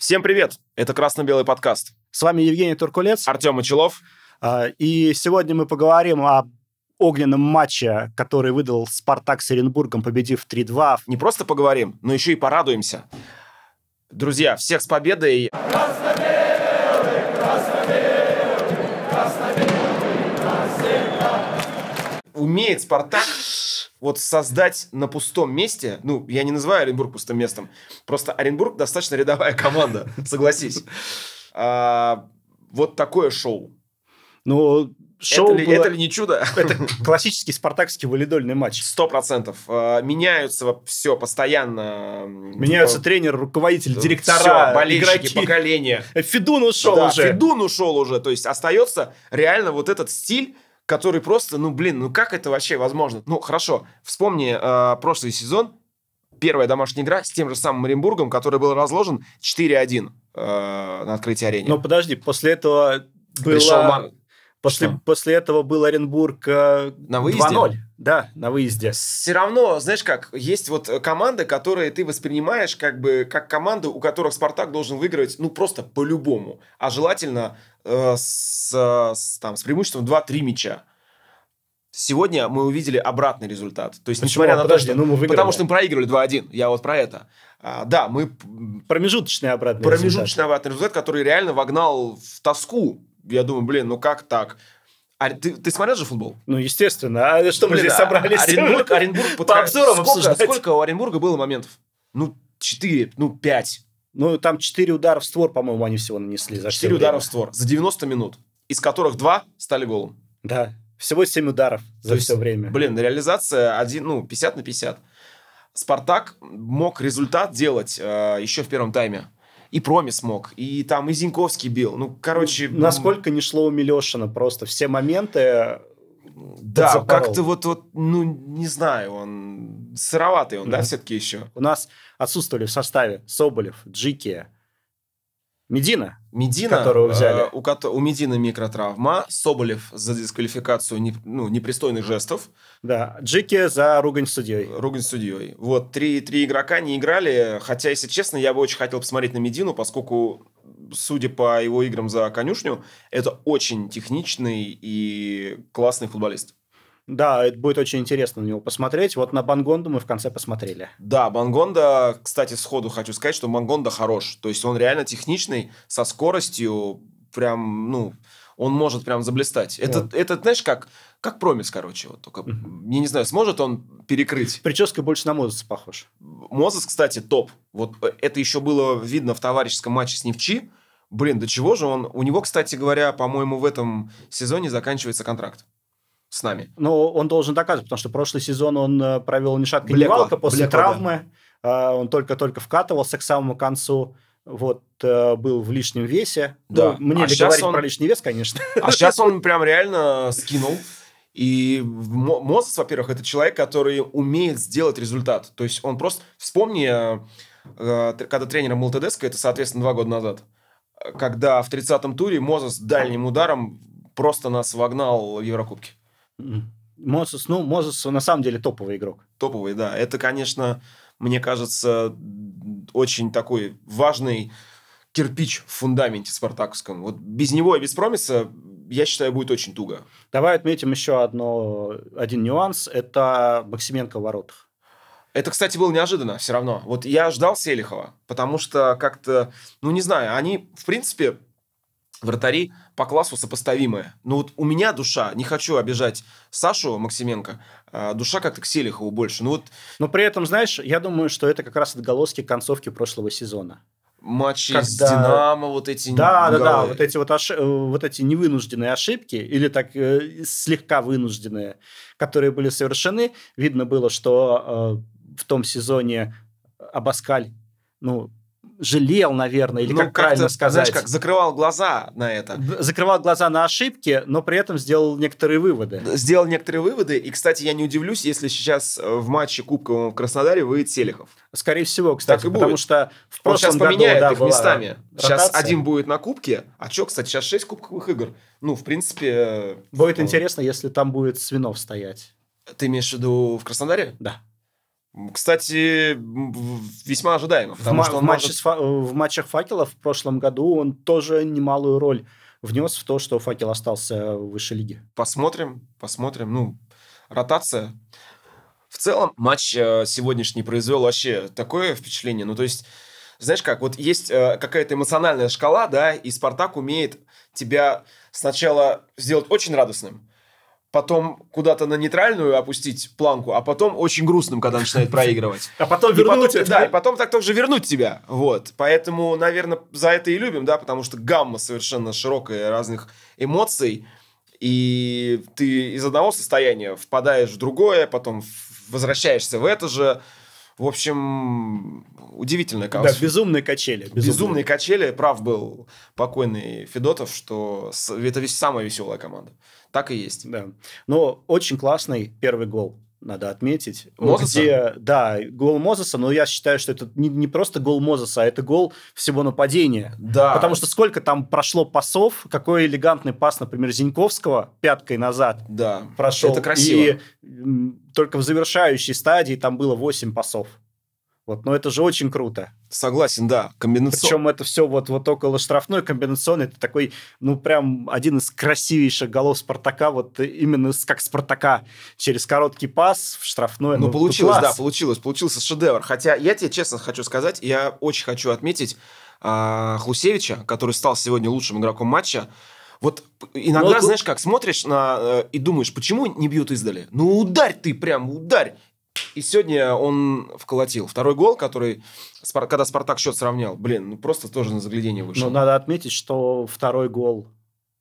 Всем привет! Это «Красно-белый подкаст». С вами Евгений Туркулец. Артем Мочелов. А, и сегодня мы поговорим о огненном матче, который выдал «Спартак» с Оренбургом, победив 3-2. Не просто поговорим, но еще и порадуемся. Друзья, всех с победой! Красно! умеет Спартак вот создать на пустом месте, ну, я не называю Оренбург пустым местом, просто Оренбург достаточно рядовая команда, согласись. А, вот такое шоу. Ну, шоу это ли, было... это ли не чудо? Это классический спартакский валидольный матч. Сто процентов. А, меняются все постоянно. Меняются ну, тренер, руководитель, директора, все, болельщики, игроки. поколения. Федун ушел да, уже. Федун ушел уже. То есть остается реально вот этот стиль который просто, ну, блин, ну как это вообще возможно? Ну, хорошо, вспомни э, прошлый сезон, первая домашняя игра с тем же самым Оренбургом, который был разложен 4-1 э, на открытии арены. Но подожди, после этого была... Пришел Ман. После, Что? после этого был Оренбург э, на выезде? 2-0. Да, на выезде. Все равно, знаешь как, есть вот э, команды, которые ты воспринимаешь как бы как команды, у которых Спартак должен выиграть ну, просто по-любому. А желательно э, с, э, с, там, с преимуществом 2-3 мяча. Сегодня мы увидели обратный результат. То есть, Почему? несмотря на Подожди, то, что... Ну, мы выиграли. потому что мы проигрывали 2-1. Я вот про это. А, да, мы... Промежуточный обратный Промежуточный результат. обратный результат, который реально вогнал в тоску я думаю, блин, ну как так? А, ты, ты смотрел же футбол? Ну, естественно. А что блин, мы здесь а собрались? Оренбург, Оренбург под... По обзорам сколько, Сколько у Оренбурга было моментов? Ну, 4, ну, 5. Ну, там 4 удара в створ, по-моему, они всего нанесли. За 4 удара в створ за 90 минут, из которых 2 стали голом. Да, всего 7 ударов То за есть, все время. Блин, реализация один, ну, 50 на 50. Спартак мог результат делать э, еще в первом тайме и Промис мог, и там и Зиньковский бил. Ну, короче... Насколько не шло у Милешина просто все моменты... Да, как-то вот, вот, ну, не знаю, он сыроватый он, да, да все-таки еще. У нас отсутствовали в составе Соболев, Джики, Медина, Медина, которого взяли. Э, у, у Медина микротравма. Соболев за дисквалификацию не, ну, непристойных жестов. Да, Джики за ругань судьей. Ругань судьей. Вот, три, три игрока не играли, хотя, если честно, я бы очень хотел посмотреть на Медину, поскольку, судя по его играм за конюшню, это очень техничный и классный футболист. Да, это будет очень интересно на него посмотреть. Вот на Бангонду мы в конце посмотрели. Да, Бангонда, кстати, сходу хочу сказать, что Бангонда хорош. То есть он реально техничный, со скоростью, прям, ну, он может прям заблистать. Это, да. это знаешь, как, как промис, короче, вот только, я не знаю, сможет он перекрыть. Прическа больше на Мозеса похож. Мозес, кстати, топ. Вот э, это еще было видно в товарищеском матче с Невчи. Блин, до чего же он... У него, кстати говоря, по-моему, в этом сезоне заканчивается контракт с нами. Но ну, он должен доказывать, потому что прошлый сезон он э, провел не шатка, не валка после блекло, травмы. Да. Он только-только вкатывался к самому концу вот э, был в лишнем весе. Ну, да. Ну, мне а ли говорить он... про лишний вес, конечно. А сейчас он прям реально скинул. И Мозес, во-первых, это человек, который умеет сделать результат. То есть он просто... Вспомни, э, когда тренером был Тедеско, это, соответственно, два года назад, когда в 30-м туре Мозес дальним ударом просто нас вогнал в Еврокубки. Мозус, ну, Мозус на самом деле топовый игрок. Топовый, да. Это, конечно, мне кажется, очень такой важный кирпич в фундаменте спартаковском. Вот без него и без промиса, я считаю, будет очень туго. Давай отметим еще одно, один нюанс. Это Максименко в воротах. Это, кстати, было неожиданно все равно. Вот я ждал Селихова, потому что как-то, ну не знаю, они, в принципе, вратари по классу сопоставимые. Ну вот у меня душа, не хочу обижать Сашу Максименко, а, душа как-то к Селихову больше. Ну вот... Но при этом, знаешь, я думаю, что это как раз отголоски концовки прошлого сезона. Матчи Когда... с Динамо, вот эти... Да, да, да, вот эти вот, ошиб... Э, вот эти невынужденные ошибки, или так э, слегка вынужденные, которые были совершены. Видно было, что э, в том сезоне Абаскаль ну, жалел, наверное, или ну, как, как правильно сказать. Знаешь, как закрывал глаза на это. Закрывал глаза на ошибки, но при этом сделал некоторые выводы. Сделал некоторые выводы. И, кстати, я не удивлюсь, если сейчас э, в матче Кубковом в Краснодаре выйдет Селихов. Скорее всего, кстати, так и потому будет. что в прошлом Он сейчас году, да, их местами. Ротация. Сейчас один будет на Кубке, а что, кстати, сейчас 6 Кубковых игр. Ну, в принципе... Э, будет ну... интересно, если там будет Свинов стоять. Ты имеешь в виду в Краснодаре? Да. Кстати, весьма ожидаемо, в что в, матче может... фа... в матчах факела в прошлом году он тоже немалую роль внес в то, что факел остался в высшей лиге. Посмотрим, посмотрим. Ну, ротация. В целом, матч э, сегодняшний произвел вообще такое впечатление. Ну, то есть, знаешь как, вот есть э, какая-то эмоциональная шкала, да, и Спартак умеет тебя сначала сделать очень радостным, потом куда-то на нейтральную опустить планку, а потом очень грустным, когда начинает проигрывать. А потом вернуть Да, и потом так тоже вернуть тебя. Вот. Поэтому, наверное, за это и любим, да, потому что гамма совершенно широкая разных эмоций, и ты из одного состояния впадаешь в другое, потом возвращаешься в это же. В общем, удивительно хаос. Да, безумные качели. Безумные. безумные качели. Прав был покойный Федотов, что это самая веселая команда. Так и есть. Да. Но очень классный первый гол надо отметить. Мозеса? Где, да, гол Мозеса, но я считаю, что это не, не просто гол Мозеса, а это гол всего нападения. Да. Потому что сколько там прошло пасов, какой элегантный пас, например, Зиньковского пяткой назад да. прошел. Это красиво. И только в завершающей стадии там было 8 пасов. Вот, но это же очень круто. Согласен, да, комбинационный. Причем это все вот, вот около штрафной комбинационный. Это такой, ну, прям один из красивейших голов Спартака, вот именно как Спартака. Через короткий пас в штрафной. Ну, ну получилось, класс. да, получилось. Получился шедевр. Хотя я тебе честно хочу сказать, я очень хочу отметить а, Хлусевича, который стал сегодня лучшим игроком матча. Вот иногда, ну, знаешь, как смотришь на, э, и думаешь, почему не бьют издали? Ну, ударь ты прям, ударь. И сегодня он вколотил второй гол, который, когда «Спартак» счет сравнял, блин, ну просто тоже на заглядение вышел. Ну, надо отметить, что второй гол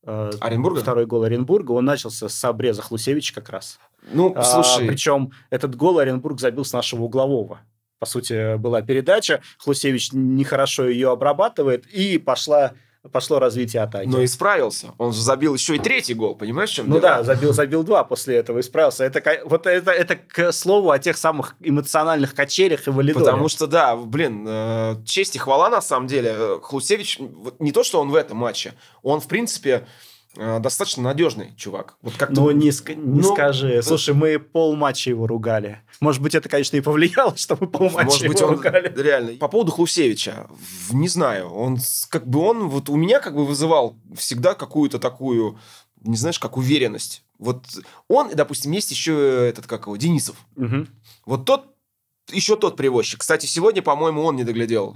э, Оренбурга? Второй гол Оренбурга. Он начался с обреза Хлусевича как раз. Ну, а, слушай... А, причем этот гол Оренбург забил с нашего углового. По сути, была передача. Хлусевич нехорошо ее обрабатывает. И пошла пошло развитие атаки. Но исправился. Он же забил еще и третий гол, понимаешь, чем Ну дело? да, забил, забил два после этого, исправился. Это, вот это, это к слову о тех самых эмоциональных качелях и валидоре. Потому что, да, блин, э, честь и хвала на самом деле. Э, Хлусевич, не то, что он в этом матче, он, в принципе, Э, достаточно надежный чувак. Вот как ну, не, ск- не ну, скажи. Э, Слушай, мы полматча его ругали. Может быть, это, конечно, и повлияло, что мы полматча Может его быть, он ругали. Реально. По поводу Хлусевича, не знаю, он как бы он вот у меня как бы вызывал всегда какую-то такую, не знаешь, как уверенность. Вот он, допустим, есть еще этот, как его, Денисов. Угу. Вот тот, еще тот привозчик. Кстати, сегодня, по-моему, он не доглядел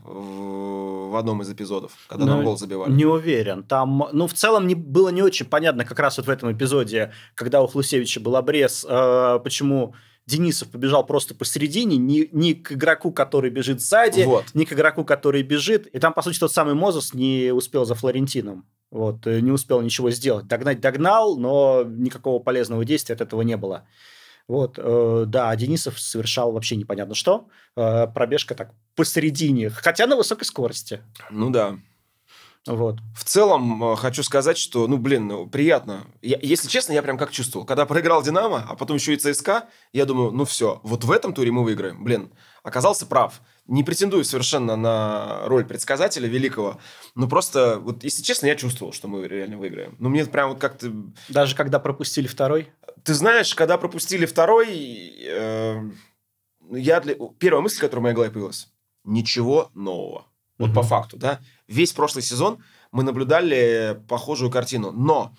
в одном из эпизодов, когда ну, нам гол забивали. Не уверен. Там, ну, в целом не, было не очень понятно как раз вот в этом эпизоде, когда у Хлусевича был обрез, э, почему Денисов побежал просто посередине, не, не к игроку, который бежит сзади, вот. не к игроку, который бежит. И там, по сути, тот самый Мозес не успел за Флорентином. Вот, э, не успел ничего сделать. Догнать догнал, но никакого полезного действия от этого не было. Вот, э, да, а Денисов совершал вообще непонятно что. Э, пробежка так посередине, хотя на высокой скорости. Ну да. Вот. В целом, э, хочу сказать, что, ну, блин, ну, приятно. Я, если честно, я прям как чувствовал. Когда проиграл «Динамо», а потом еще и ЦСКА, я думаю, ну все, вот в этом туре мы выиграем. Блин, оказался прав не претендую совершенно на роль предсказателя великого, но просто, вот, если честно, я чувствовал, что мы реально выиграем. Ну, мне прям вот как-то... Даже когда пропустили второй? Ты знаешь, когда пропустили второй, э, я для... первая мысль, которая в моей голове появилась, ничего нового. Вот угу. по факту, да? Весь прошлый сезон мы наблюдали похожую картину, но...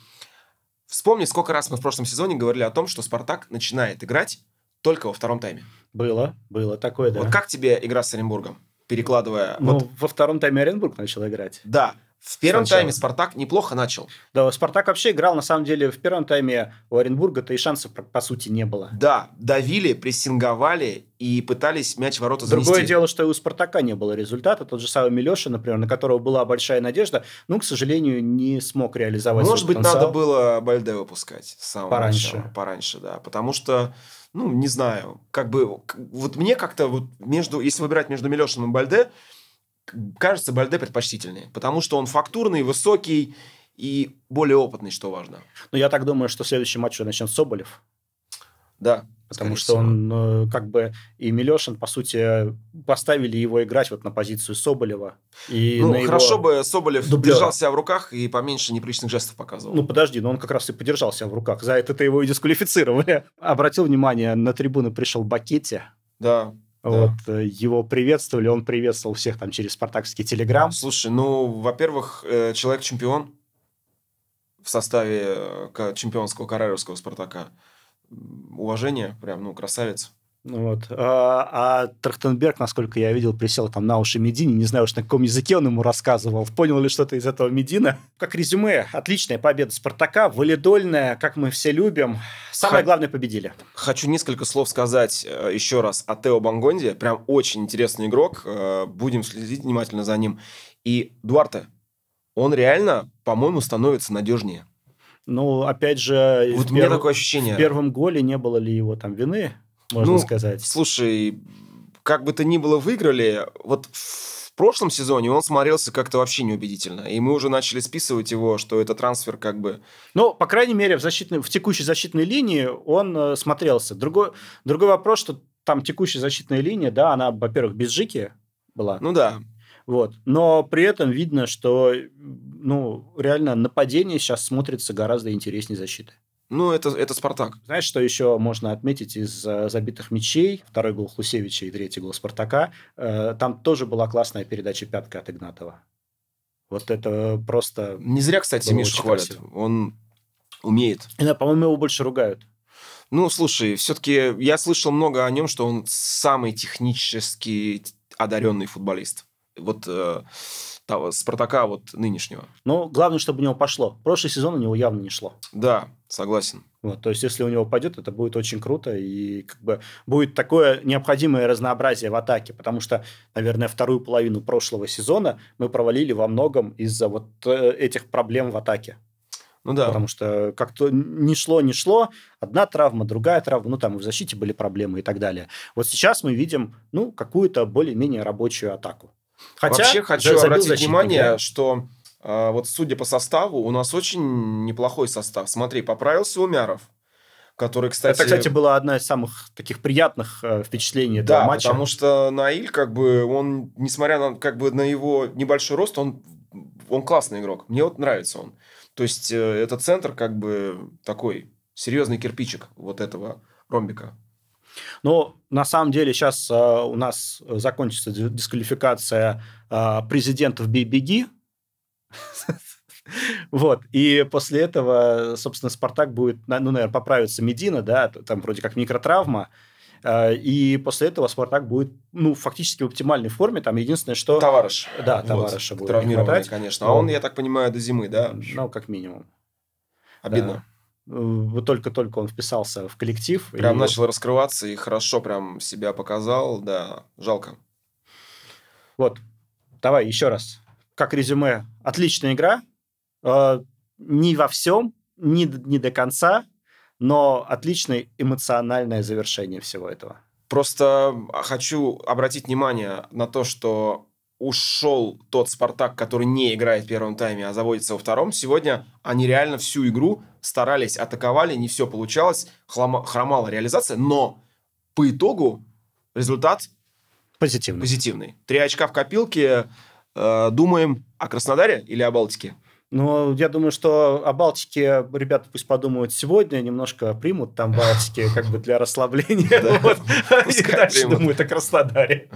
Вспомни, сколько раз мы в прошлом сезоне говорили о том, что «Спартак» начинает играть только во втором тайме. Было, было такое, да. Вот как тебе игра с Оренбургом, перекладывая... Ну, вот... во втором тайме Оренбург начал играть. Да, в первом Сначала. тайме «Спартак» неплохо начал. Да, «Спартак» вообще играл, на самом деле, в первом тайме у Оренбурга-то и шансов, по сути, не было. Да, давили, прессинговали и пытались мяч в ворота занести. Другое дело, что и у «Спартака» не было результата. Тот же самый Милеша, например, на которого была большая надежда, ну, к сожалению, не смог реализовать Может быть, потенциал. надо было Бальде выпускать с самого Пораньше. Начала. Пораньше, да. Потому что ну, не знаю, как бы, вот мне как-то вот между, если выбирать между Милешиным и Бальде, кажется, Бальде предпочтительнее, потому что он фактурный, высокий и более опытный, что важно. Ну, я так думаю, что следующий матч начнет Соболев. Да. Потому что всего. он э, как бы и Милешин, по сути, поставили его играть вот на позицию Соболева. И ну, хорошо его... бы Соболев дублера. держал себя в руках и поменьше неприличных жестов показывал. Ну, подожди, но он как раз и подержал себя в руках. За это-то его и дисквалифицировали. Обратил внимание, на трибуны пришел Бакетти. Да, вот, да. Э, его приветствовали, он приветствовал всех там через спартакский телеграм. Слушай, ну, во-первых, э, человек-чемпион в составе чемпионского карьеровского «Спартака» уважение, прям, ну, красавец. Ну вот. А, а Трахтенберг, насколько я видел, присел там на уши Медини. Не знаю уж, на каком языке он ему рассказывал. Понял ли что-то из этого Медина? Как резюме, отличная победа Спартака, валидольная, как мы все любим. Самое Х... главное, победили. Хочу несколько слов сказать э, еще раз о Тео Бангонде. Прям очень интересный игрок. Э, будем следить внимательно за ним. И Дуарте, он реально, по-моему, становится надежнее. Ну, опять же, вот у меня перв... такое ощущение. В первом голе не было ли его там вины, можно ну, сказать. Слушай, как бы то ни было, выиграли. Вот в прошлом сезоне он смотрелся как-то вообще неубедительно. И мы уже начали списывать его, что это трансфер как бы... Ну, по крайней мере, в, защитной, в текущей защитной линии он э, смотрелся. Другой, другой вопрос, что там текущая защитная линия, да, она, во-первых, без Жики была. Ну да. Вот. Но при этом видно, что ну, реально нападение сейчас смотрится гораздо интереснее защиты. Ну, это, это «Спартак». Знаешь, что еще можно отметить из э, забитых мячей? Второй гол Хлусевича и третий гол «Спартака». Э, там тоже была классная передача пятка от Игнатова. Вот это просто... Не зря, кстати, Миша хвалят. Он умеет. Да, по-моему, его больше ругают. Ну, слушай, все-таки я слышал много о нем, что он самый технически одаренный футболист вот э, того, Спартака вот нынешнего. Ну главное, чтобы у него пошло. Прошлый сезон у него явно не шло. Да, согласен. Вот, то есть, если у него пойдет, это будет очень круто, и как бы будет такое необходимое разнообразие в атаке, потому что, наверное, вторую половину прошлого сезона мы провалили во многом из-за вот э, этих проблем в атаке. Ну да. Потому что как-то не шло, не шло. Одна травма, другая травма. Ну, там и в защите были проблемы и так далее. Вот сейчас мы видим, ну, какую-то более-менее рабочую атаку. Хотя Вообще хочу обратить защитник, внимание, да? что э, вот судя по составу, у нас очень неплохой состав. Смотри, поправился Умяров, который, кстати... Это, кстати, была одна из самых таких приятных э, впечатлений этого да, матча. потому что Наиль, как бы, он, несмотря на, как бы, на его небольшой рост, он, он классный игрок. Мне вот нравится он. То есть, э, это центр, как бы, такой серьезный кирпичик вот этого ромбика. Но на самом деле сейчас э, у нас закончится дисквалификация э, президентов «Бей-беги», вот, и после этого, собственно, Спартак будет, ну, наверное, поправится Медина, да, там вроде как микротравма, э, и после этого Спартак будет, ну, фактически в оптимальной форме. Там единственное, что... Товарищ. Да, товарища вот. будет Травмированный, конечно. А он, я так понимаю, до зимы, да? Ну, как минимум. Обидно. Да вот только-только он вписался в коллектив. Прям и... начал раскрываться и хорошо прям себя показал, да, жалко. Вот, давай еще раз. Как резюме, отличная игра, э, не во всем, не, не до конца, но отличное эмоциональное завершение всего этого. Просто а, хочу обратить внимание на то, что ушел тот «Спартак», который не играет в первом тайме, а заводится во втором, сегодня они реально всю игру старались, атаковали, не все получалось, хлама, хромала реализация, но по итогу результат позитивный. позитивный. Три очка в копилке, э, думаем о Краснодаре или о Балтике? Ну, я думаю, что о Балтике ребята пусть подумают сегодня, немножко примут там Балтике как бы для расслабления. Думают о Краснодаре.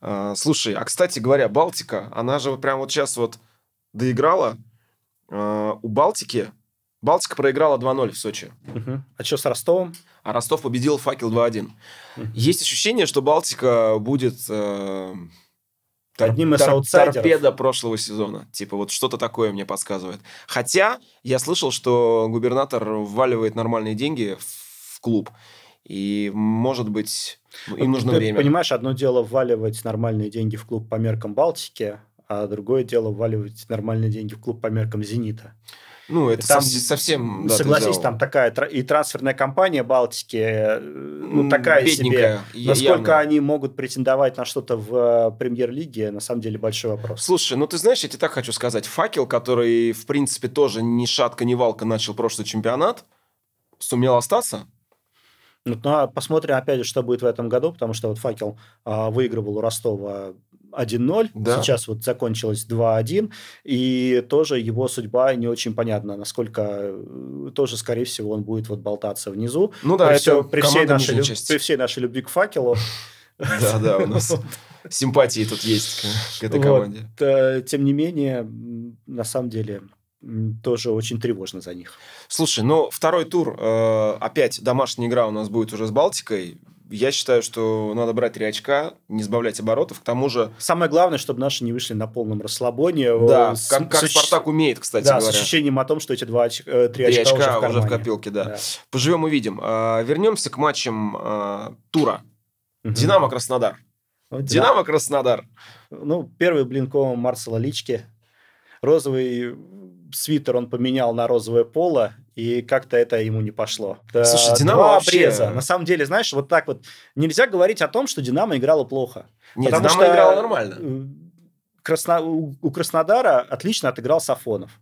А, слушай, а кстати говоря, Балтика, она же прям вот сейчас вот доиграла. А, у Балтики Балтика проиграла 2-0 в Сочи. А что с Ростовом? А Ростов победил факел 2-1. Есть ощущение, что Балтика будет э, одним из тор- аутсайдеров. торпеда прошлого сезона. Типа вот что-то такое мне подсказывает. Хотя я слышал, что губернатор вваливает нормальные деньги в клуб. И, может быть, ну, им нужно Ты время. Понимаешь, одно дело вваливать нормальные деньги в клуб по меркам Балтики, а другое дело вваливать нормальные деньги в клуб по меркам «Зенита». Ну, это там, совсем... Да, согласись, там такая и трансферная компания Балтики, э, ну, такая себе. Насколько явно. они могут претендовать на что-то в премьер-лиге, на самом деле большой вопрос. Слушай, ну ты знаешь, я тебе так хочу сказать. Факел, который, в принципе, тоже ни шатка, ни валка начал прошлый чемпионат, сумел остаться, ну, ну а посмотрим, опять же, что будет в этом году, потому что вот «Факел» а, выигрывал у Ростова 1-0, да. сейчас вот закончилось 2-1, и тоже его судьба не очень понятна, насколько э, тоже, скорее всего, он будет вот болтаться внизу. Ну да, Поэтому все, при, всей нашей, люб... при всей нашей любви к «Факелу» Да, да, у нас симпатии тут есть к этой команде. Э, тем не менее, на самом деле, тоже очень тревожно за них. Слушай, ну второй тур, э, опять домашняя игра у нас будет уже с Балтикой. Я считаю, что надо брать три очка, не сбавлять оборотов. К тому же... Самое главное, чтобы наши не вышли на полном расслабоне. Э, да, с, как, как с, Спартак умеет, кстати да, говоря. с ощущением о том, что эти два оч... э, три, три очка, очка уже в, уже в копилке. Да. Да. Поживем, увидим. Э, вернемся к матчам э, тура. Угу. «Динамо» Краснодар. Ну, «Динамо», «Динамо» Краснодар. Ну, первый блин комом Марсела Лички. Розовый свитер он поменял на розовое поло, и как-то это ему не пошло. Слушай, Динамо два вообще... обреза. На самом деле, знаешь, вот так вот нельзя говорить о том, что Динамо играла плохо. Нет, потому Динамо что играла нормально. Э, Красно... У Краснодара отлично отыграл Сафонов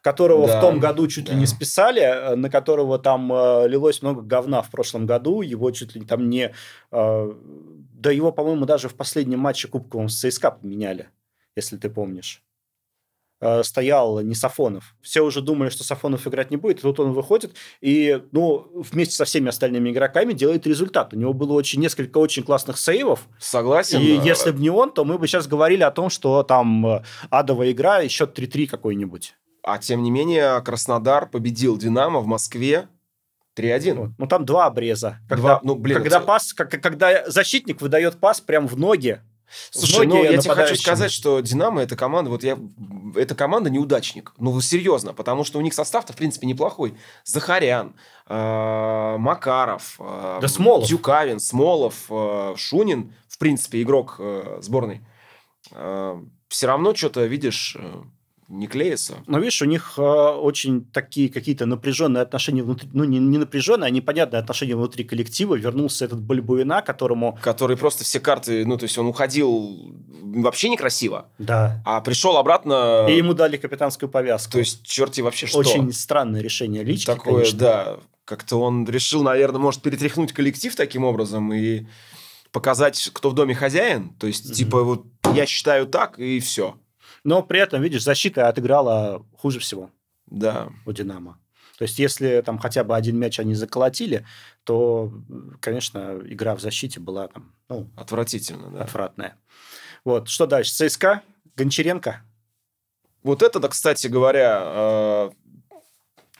которого да, в том году чуть да. ли не списали, э, на которого там э, лилось много говна в прошлом году, его чуть ли там не... Э, да его, по-моему, даже в последнем матче кубковом с ЦСКА поменяли, если ты помнишь. Э, стоял не Сафонов. Все уже думали, что Сафонов играть не будет, и тут он выходит и, ну, вместе со всеми остальными игроками делает результат. У него было очень несколько очень классных сейвов. Согласен. И если бы не он, то мы бы сейчас говорили о том, что там э, адовая игра и счет 3-3 какой-нибудь. А тем не менее, Краснодар победил Динамо в Москве 3-1. Ну, ну там два обреза. Когда, два, ну, блин, когда это... пас, как, когда защитник выдает пас прям в ноги Слушай, ну я тебе хочу сказать, что Динамо это команда, вот я, эта команда неудачник. Ну серьезно, потому что у них состав-то в принципе неплохой. Захарян, э, Макаров, э, да Смолов. Дюкавин, Смолов, э, Шунин, в принципе игрок сборной. все равно что-то видишь не клеится. Но видишь, у них э, очень такие какие-то напряженные отношения внутри, ну не, не напряженные, а непонятные отношения внутри коллектива. Вернулся этот Бальбуина, которому... Который просто все карты, ну то есть он уходил вообще некрасиво. Да. А пришел обратно... И ему дали капитанскую повязку. То есть черти вообще что. Очень странное решение лично. Такое, конечно. да. Как-то он решил, наверное, может перетряхнуть коллектив таким образом и показать, кто в доме хозяин. То есть, mm-hmm. типа, вот я считаю так, и все. Но при этом, видишь, защита отыграла хуже всего да. у «Динамо». То есть, если там хотя бы один мяч они заколотили, то, конечно, игра в защите была там... Ну, Отвратительно, да. Отвратная. Вот, что дальше? ЦСКА, Гончаренко. Вот это, да, кстати говоря, э,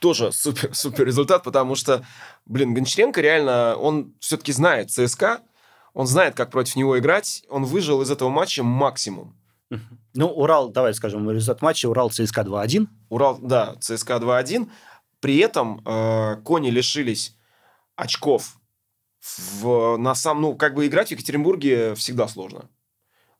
тоже супер, супер результат, потому что, блин, Гончаренко реально, он все-таки знает ЦСКА, он знает, как против него играть, он выжил из этого матча максимум. Uh-huh. Ну, Урал, давай скажем, результат матча Урал ЦСКА 2-1. Урал, да, ЦСКА 2-1. При этом э, кони лишились очков. В, на сам, ну, как бы играть в Екатеринбурге всегда сложно.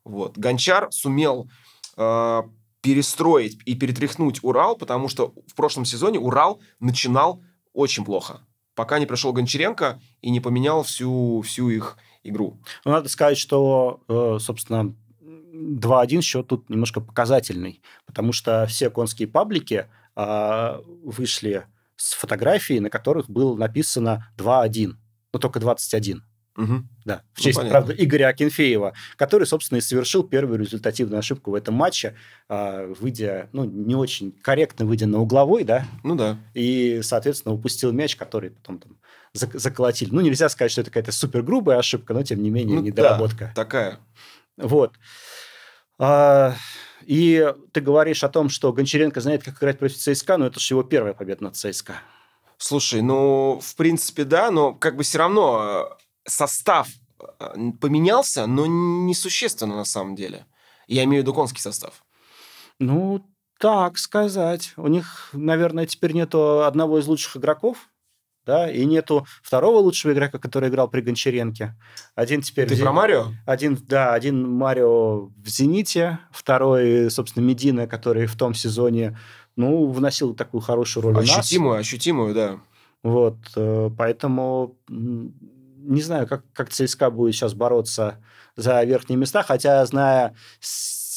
Вот. Гончар сумел э, перестроить и перетряхнуть Урал, потому что в прошлом сезоне Урал начинал очень плохо. Пока не пришел Гончаренко и не поменял всю, всю их игру. Ну, надо сказать, что, э, собственно, 2-1 счет тут немножко показательный, потому что все конские паблики э, вышли с фотографией, на которых было написано 2-1, но только 21. Угу. Да, в ну, честь, ну, правда, Игоря Акинфеева, который, собственно, и совершил первую результативную ошибку в этом матче, а, выйдя, ну, не очень корректно выйдя на угловой, да? Ну да. И, соответственно, упустил мяч, который потом там заколотили. Ну, нельзя сказать, что это какая-то супергрубая ошибка, но, тем не менее, ну, недоработка. Да, такая. Вот. А, и ты говоришь о том, что Гончаренко знает, как играть против ЦСКА, но это же его первая победа над ЦСКА. Слушай, ну, в принципе, да, но как бы все равно э, состав э, поменялся, но несущественно на самом деле. Я имею в виду конский состав. Ну, так сказать. У них, наверное, теперь нету одного из лучших игроков да, и нету второго лучшего игрока, который играл при Гончаренке. Один теперь... Ты Зен... про Марио? Один, да, один Марио в «Зените», второй, собственно, Медина, который в том сезоне, ну, вносил такую хорошую роль Ощутимую, ощутимую, да. Вот, э, поэтому не знаю, как, как ЦСКА будет сейчас бороться за верхние места, хотя, зная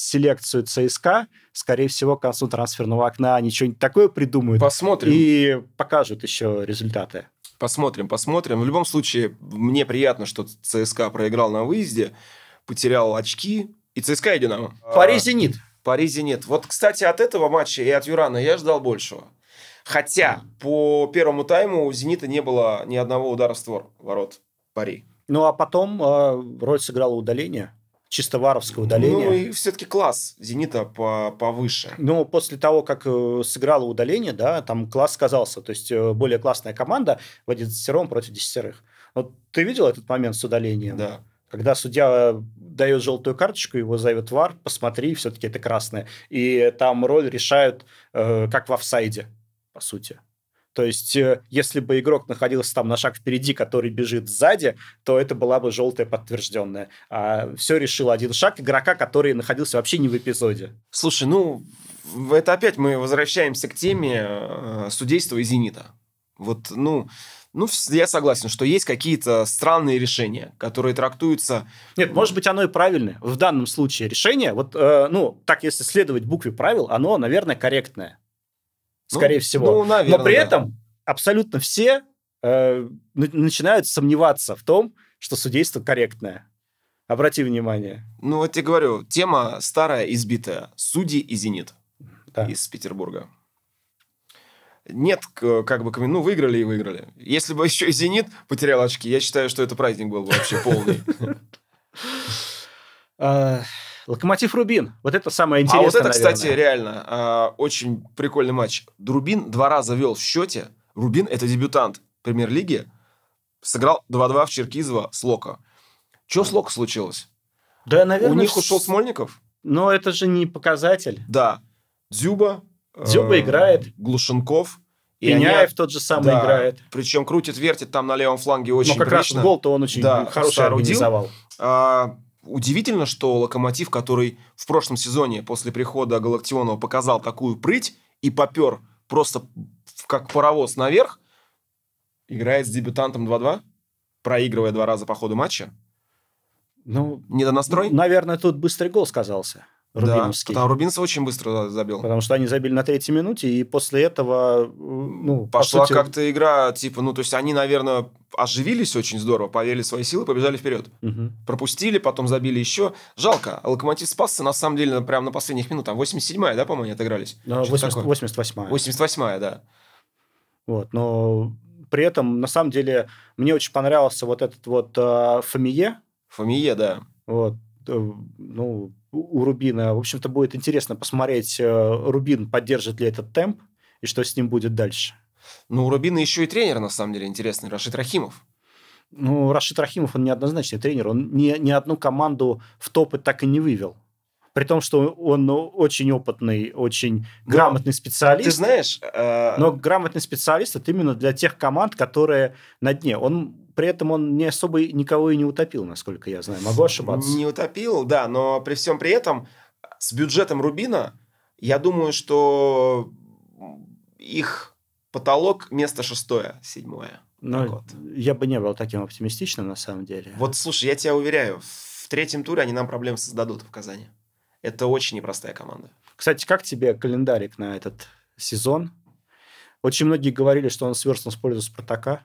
селекцию ЦСКА, скорее всего, к концу трансферного окна они что-нибудь такое придумают. Посмотрим. И покажут еще результаты. Посмотрим, посмотрим. В любом случае, мне приятно, что ЦСКА проиграл на выезде, потерял очки. И ЦСКА и Динамо. Пари Зенит. А, Пари Зенит. Вот, кстати, от этого матча и от Юрана я ждал большего. Хотя по первому тайму у «Зенита» не было ни одного удара в створ ворот Пари. Ну, а потом э, роль сыграла удаление чистоваровское ну удаление. Ну, и все-таки класс «Зенита» по повыше. Ну, после того, как э, сыграло удаление, да, там класс сказался. То есть, э, более классная команда в 11 против десятерых. Вот ты видел этот момент с удалением? Да. Когда судья э, дает желтую карточку, его зовет вар, посмотри, все-таки это красное. И там роль решают, э, как в офсайде, по сути. То есть, э, если бы игрок находился там на шаг впереди, который бежит сзади, то это была бы желтая подтвержденная. А все решил один шаг игрока, который находился вообще не в эпизоде. Слушай, ну, это опять мы возвращаемся к теме э, судейства и «Зенита». Вот, ну, ну, я согласен, что есть какие-то странные решения, которые трактуются... Нет, может быть, оно и правильное. В данном случае решение, вот, э, ну, так если следовать букве правил, оно, наверное, корректное. Ну, скорее ну, всего. Ну, наверное, Но при да. этом абсолютно все э, начинают сомневаться в том, что судейство корректное. Обрати внимание. Ну, вот тебе говорю, тема старая, избитая. Судьи и «Зенит» да. из Петербурга. Нет, как бы, ну, выиграли и выиграли. Если бы еще и «Зенит» потерял очки, я считаю, что это праздник был бы вообще полный. А, Локомотив Рубин. Вот это самое интересное. А вот это, наверное. кстати, реально а, очень прикольный матч. Рубин два раза вел в счете. Рубин это дебютант премьер-лиги. Сыграл 2-2 в Черкизово с Локо. Че с Локо случилось? Да, наверное. У них ушел Смольников? Но это же не показатель. Да. Дзюба. Э, Дзюба э, играет. Глушенков. Пеняев они... тот же самый да. играет. Причем крутит, вертит там на левом фланге очень Но как прилично. раз гол-то он очень да, хорошо организовал. А, Удивительно, что Локомотив, который в прошлом сезоне после прихода Галактионова показал такую прыть и попер просто как паровоз наверх, играет с дебютантом 2-2, проигрывая два раза по ходу матча. Ну, недонастрой? Ну, наверное, тут быстрый гол сказался. Рубиновский. Да, Там Рубинс очень быстро забил. Потому что они забили на третьей минуте, и после этого... Э, ну, Пошла по сути... как-то игра, типа, ну, то есть они, наверное, оживились очень здорово, поверили в свои силы, побежали вперед. Угу. Пропустили, потом забили еще. Жалко, Локомотив спасся, на самом деле, прямо на последних минутах. там 87-я, да, по-моему, они отыгрались? Да, 88-я. 88-я, да. Вот, но при этом, на самом деле, мне очень понравился вот этот вот э, Фамие. Фамие, да. Вот, Э, ну, у Рубина, в общем-то, будет интересно посмотреть, э, Рубин поддержит ли этот темп и что с ним будет дальше. Ну, у Рубина еще и тренер, на самом деле, интересный, Рашид Рахимов. Ну, Рашид Рахимов, он неоднозначный тренер. Он ни, ни одну команду в топы так и не вывел. При том, что он очень опытный, очень но, ну, грамотный специалист. Ты знаешь... Э... Но грамотный специалист это именно для тех команд, которые на дне. Он при этом он не особо никого и не утопил, насколько я знаю. Могу ошибаться. Не утопил, да, но при всем при этом с бюджетом Рубина, я думаю, что их потолок место шестое, седьмое. Но ну, я бы не был таким оптимистичным на самом деле. Вот слушай, я тебя уверяю, в третьем туре они нам проблем создадут в Казани. Это очень непростая команда. Кстати, как тебе календарик на этот сезон? Очень многие говорили, что он сверстан с пользу Спартака.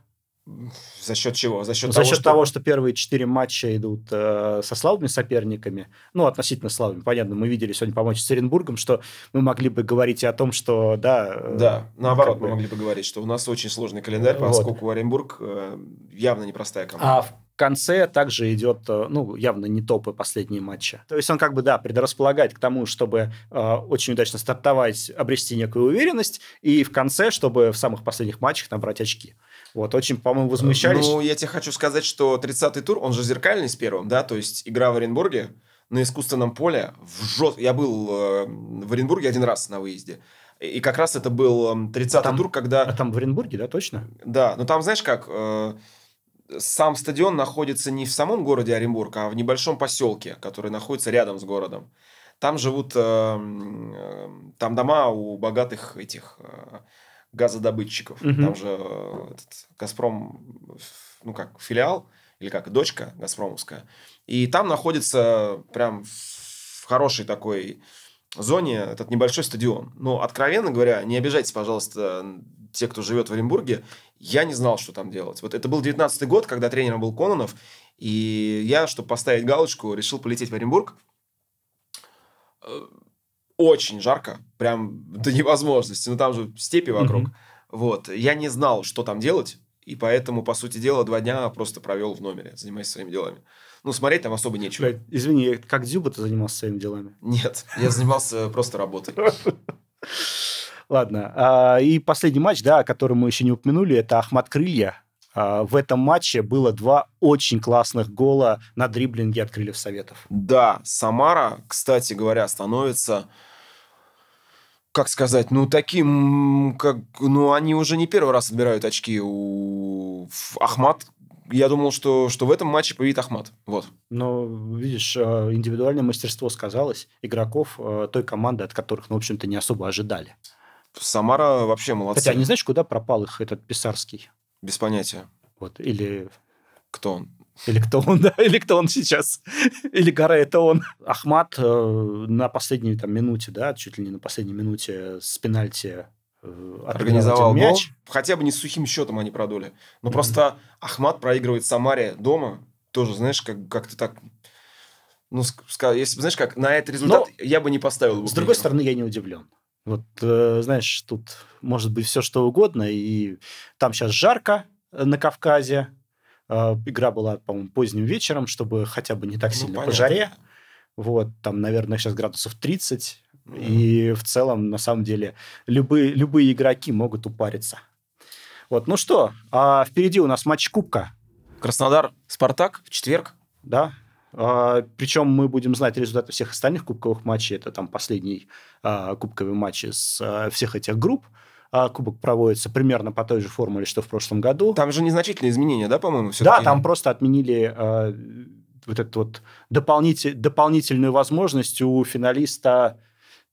За счет чего? За счет, За того, счет что... того, что первые четыре матча идут э, со слабыми соперниками. Ну, относительно слабыми. Понятно, мы видели сегодня помочь с Оренбургом, что мы могли бы говорить и о том, что, да... Э, да, наоборот, мы бы... могли бы говорить, что у нас очень сложный календарь, вот. поскольку Оренбург э, явно непростая команда. А в конце также идет, э, ну, явно не топы последние матча. То есть он как бы, да, предрасполагает к тому, чтобы э, очень удачно стартовать, обрести некую уверенность, и в конце, чтобы в самых последних матчах набрать очки. Вот, очень, по-моему, возмущались. Ну, я тебе хочу сказать, что 30-й тур, он же зеркальный с первым, да, то есть игра в Оренбурге на искусственном поле. В жест... Я был э, в Оренбурге один раз на выезде. И как раз это был 30-й эм, а там, тур, когда... А там в Оренбурге, да, точно? Да, но ну там, знаешь, как... Э, сам стадион находится не в самом городе Оренбург, а в небольшом поселке, который находится рядом с городом. Там живут... Э, э, там дома у богатых этих... Э, газодобытчиков. Угу. Там же э, этот Газпром, ну как, филиал или как, дочка Газпромовская. И там находится прям в хорошей такой зоне этот небольшой стадион. Ну, откровенно говоря, не обижайтесь, пожалуйста, те, кто живет в Оренбурге. Я не знал, что там делать. Вот это был 19-й год, когда тренером был Кононов. И я, чтобы поставить галочку, решил полететь в Оренбург э, очень жарко, прям до невозможности, но ну, там же степи вокруг. Mm-hmm. Вот, я не знал, что там делать, и поэтому, по сути дела, два дня просто провел в номере, занимаясь своими делами. Ну, смотреть там особо нечего. Блядь, извини, как Дзюба ты занимался своими делами? Нет, я занимался просто работой. Ладно. А, и последний матч, да, который мы еще не упомянули, это Ахмат Крылья а, в этом матче было два очень классных гола на дриблинге от Крыльев Советов. Да, Самара, кстати говоря, становится как сказать, ну, таким, как, ну, они уже не первый раз отбирают очки у Ахмат, я думал, что, что в этом матче победит Ахмат. Вот. Но, видишь, э, индивидуальное мастерство сказалось игроков э, той команды, от которых, ну, в общем-то, не особо ожидали. Самара вообще молодцы. Хотя а не знаешь, куда пропал их этот Писарский? Без понятия. Вот, или... Кто он? Или кто он, да, или кто он сейчас, или Гора это он. Ахмат э, на последней там минуте, да, чуть ли не на последней минуте с пенальти э, организовал мяч. гол. Хотя бы не с сухим счетом они продули. Но mm-hmm. просто Ахмат проигрывает Самаре дома. Тоже, знаешь, как, как-то так... Ну, если, знаешь, как на этот результат Но, я бы не поставил. Бы с другой стороны, я не удивлен. Вот, э, знаешь, тут может быть все что угодно, и там сейчас жарко э, на Кавказе. Э, игра была, по-моему, поздним вечером, чтобы хотя бы не так ну, сильно ну, понятно. по жаре. Вот, там, наверное, сейчас градусов 30. Mm-hmm. И в целом, на самом деле, любые, любые игроки могут упариться. Вот, ну что, а впереди у нас матч Кубка. Краснодар, Спартак в четверг. Да, а, Причем мы будем знать результаты всех остальных кубковых матчей. Это там последний а, кубковый матч из а, всех этих групп. Кубок проводится примерно по той же формуле, что в прошлом году. Там же незначительные изменения, да, по-моему? все. Да, там просто отменили вот эту вот дополнитель, дополнительную возможность у финалиста...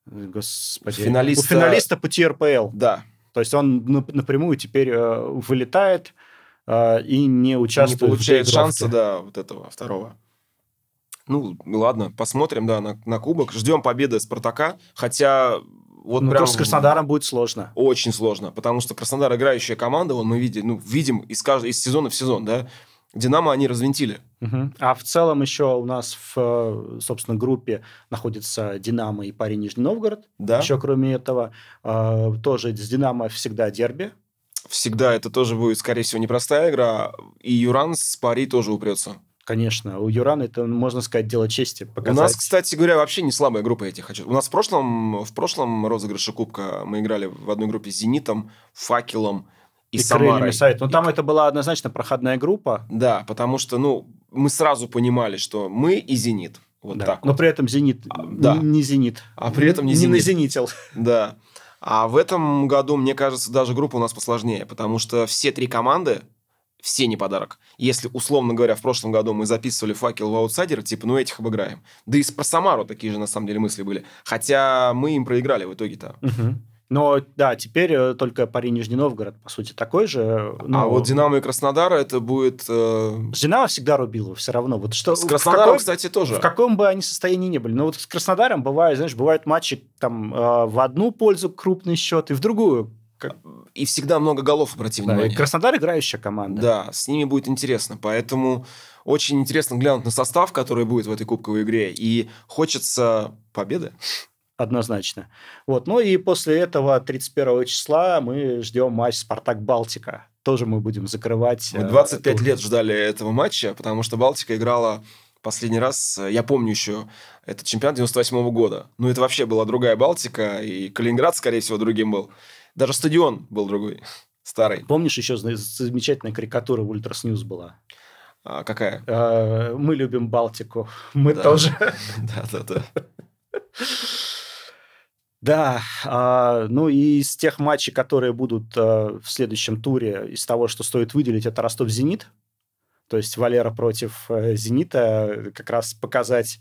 Господи, финалиста... у финалиста по ТРПЛ. Да. То есть он напрямую теперь вылетает и не участвует не получает шанса, да, вот этого второго ну, ладно, посмотрим, да, на, на кубок. Ждем победы Спартака, хотя вот ну, прям... Потому с Краснодаром будет сложно. Очень сложно, потому что Краснодар играющая команда, он мы видим, ну, видим из, кажд... из сезона в сезон, да. Динамо они развинтили. Угу. А в целом еще у нас в, собственно, группе находится Динамо и парень Нижний Новгород. Да. Еще кроме этого, э, тоже с Динамо всегда дерби. Всегда это тоже будет, скорее всего, непростая игра. И Юранс с Пари тоже упрется. Конечно, у Юрана это, можно сказать, дело чести. Показать. У нас, кстати говоря, вообще не слабая группа этих хочу. У нас в прошлом, в прошлом розыгрыше Кубка мы играли в одной группе с «Зенитом», «Факелом», и, и Самарой. сайт. Но ну, и... там это была однозначно проходная группа. Да, потому что, ну, мы сразу понимали, что мы и «Зенит». Вот да. так. Но вот. при этом «Зенит» а, да. не «Зенит». А при этом не, не «Зенит». Не «Зенитил». Да. А в этом году, мне кажется, даже группа у нас посложнее, потому что все три команды все не подарок. Если, условно говоря, в прошлом году мы записывали факел в аутсайдер, типа, ну этих обыграем. Да и про Самару такие же, на самом деле, мысли были. Хотя мы им проиграли в итоге-то. Угу. Но да, теперь э, только пари Нижний Новгород, по сути, такой же. Э, а но... А вот Динамо и Краснодар это будет. Э... Динамо всегда рубило, все равно. Вот что. С Краснодаром, каком, кстати, тоже. В каком бы они состоянии не были. Но вот с Краснодаром бывают, знаешь, бывают матчи там э, в одну пользу крупный счет и в другую как... И всегда много голов у противника. Да, и Краснодар играющая команда. Да, с ними будет интересно. Поэтому очень интересно глянуть на состав, который будет в этой кубковой игре. И хочется победы. Однозначно. Вот. Ну и после этого 31 числа мы ждем матч «Спартак-Балтика». Тоже мы будем закрывать... Мы 25 э, эту... лет ждали этого матча, потому что «Балтика» играла последний раз, э, я помню еще, это чемпионат 98 -го года. Ну, это вообще была другая Балтика, и Калининград, скорее всего, другим был. Даже стадион был другой, старый. Помнишь, еще замечательная карикатура в Ультрас Ньюс была? А, какая? А, мы любим Балтику. Мы да. тоже. Да-да-да. Да, э, ну и из тех матчей, которые будут э, в следующем туре, из того, что стоит выделить, это Ростов-Зенит. То есть Валера против э, Зенита как раз показать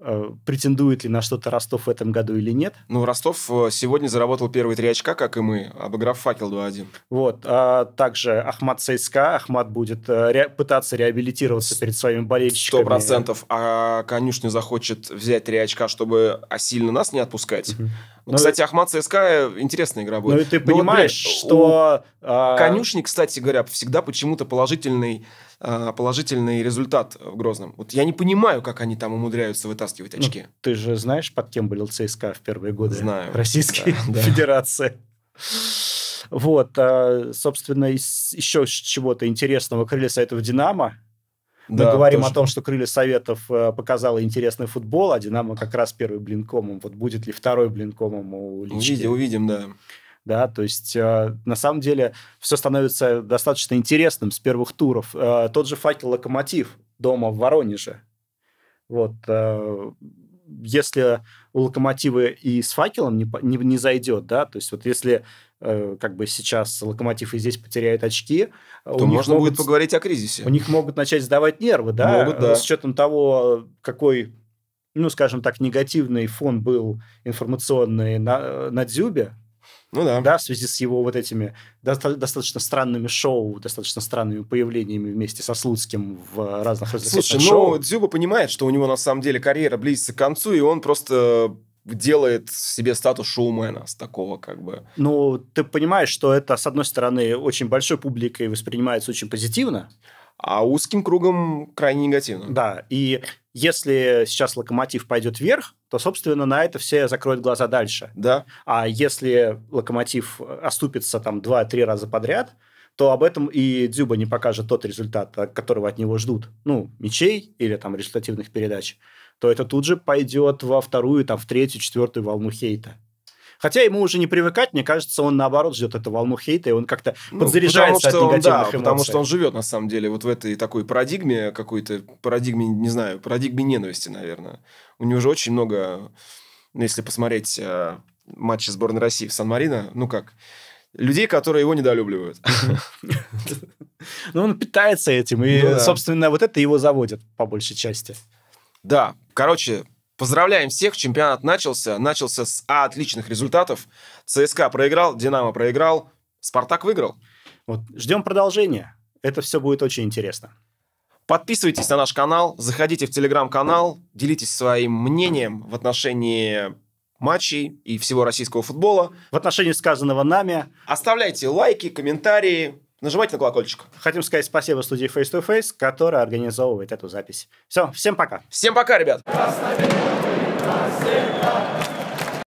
Э, претендует ли на что-то Ростов в этом году или нет. Ну, Ростов э, сегодня заработал первые три очка, как и мы, обыграв «Факел» 2-1. Вот. А также Ахмат ЦСКА. Ахмат будет э, ре- пытаться реабилитироваться перед своими болельщиками. Сто процентов. А конюшня захочет взять три очка, чтобы осильно а, нас не отпускать. Угу. Ну, кстати, ведь... Ахмат ЦСКА интересная игра будет. Ну, и ты понимаешь, ну, вот, блин, что... У... А Конюшни, кстати говоря, всегда почему-то положительный а, положительный результат в Грозном. Вот я не понимаю, как они там умудряются вытаскивать ну, очки. Ну, ты же знаешь, под кем были ЦСКА в первые годы Знаю. Российской да, Федерации. Да. Вот, а, собственно, еще чего-то интересного крылья Советов «Динамо». Мы да, говорим тоже. о том, что «Крылья Советов» э, показала интересный футбол, а «Динамо» как раз первый блинкомом. Вот будет ли второй блинкомом у Лички? Увидим, увидим, да да, то есть э, на самом деле все становится достаточно интересным с первых туров. Э, тот же факел «Локомотив» дома в Воронеже, вот, э, если у «Локомотива» и с факелом не, не, не зайдет, да, то есть вот если э, как бы сейчас «Локомотив» и здесь потеряет очки. Э, то можно могут, будет поговорить о кризисе. У них могут начать сдавать нервы, да? Могут, да. Э, с учетом того, какой, ну, скажем так, негативный фон был информационный на, на Дзюбе, ну да. Да, в связи с его вот этими доста- достаточно странными шоу, достаточно странными появлениями вместе со Слуцким в разных разных Слушай, шоу. ну Дзюба понимает, что у него на самом деле карьера близится к концу, и он просто делает себе статус шоумена с такого как бы. Ну, ты понимаешь, что это, с одной стороны, очень большой публикой воспринимается очень позитивно, а узким кругом крайне негативно. Да, и если сейчас локомотив пойдет вверх, то, собственно, на это все закроют глаза дальше. Да. А если локомотив оступится там 2-3 раза подряд, то об этом и Дзюба не покажет тот результат, которого от него ждут. Ну, мячей или там результативных передач. То это тут же пойдет во вторую, там, в третью, четвертую волну хейта. Хотя ему уже не привыкать, мне кажется, он наоборот ждет эту волну хейта, и он как-то ну, подзаряжается потому, от негативных он, да, эмоций. Потому что он живет, на самом деле, вот в этой такой парадигме какой-то, парадигме, не знаю, парадигме ненависти, наверное. У него же очень много, если посмотреть э, матчи сборной России в Сан-Марино, ну как, людей, которые его недолюбливают. Ну, он питается этим, и, ну собственно, вот это его заводит по большей части. Да, короче, Поздравляем всех, чемпионат начался. Начался с а, отличных результатов. ЦСКА проиграл, Динамо проиграл, Спартак выиграл. Вот, ждем продолжения. Это все будет очень интересно. Подписывайтесь на наш канал, заходите в телеграм-канал, делитесь своим мнением в отношении матчей и всего российского футбола. В отношении сказанного нами. Оставляйте лайки, комментарии, Нажимайте на колокольчик. Хотим сказать спасибо студии Face to Face, которая организовывает эту запись. Все, всем пока. Всем пока, ребят. Красно,